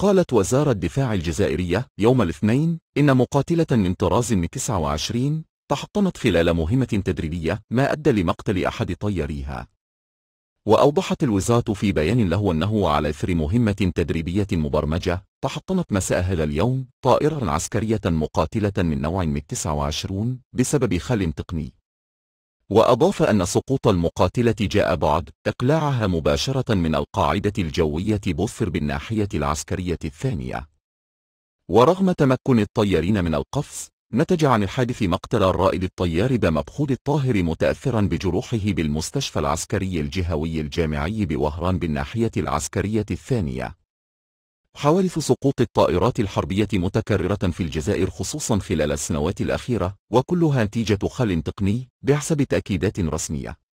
قالت وزارة الدفاع الجزائرية يوم الاثنين إن مقاتلة من طراز 29 تحطمت خلال مهمة تدريبية ما أدى لمقتل أحد طياريها وأوضحت الوزارة في بيان له أنه على إثر مهمة تدريبية مبرمجة تحطمت مساء هذا اليوم طائرة عسكرية مقاتلة من نوع من 29 بسبب خل تقني وأضاف أن سقوط المقاتلة جاء بعد إقلاعها مباشرة من القاعدة الجوية بوفر بالناحية العسكرية الثانية ورغم تمكن الطيارين من القفز نتج عن الحادث مقتل الرائد الطيار بمبخود الطاهر متأثرا بجروحه بالمستشفى العسكري الجهوي الجامعي بوهران بالناحية العسكرية الثانية حوادث سقوط الطائرات الحربية متكررة في الجزائر خصوصا خلال السنوات الأخيرة وكلها نتيجة خل تقني بحسب تأكيدات رسمية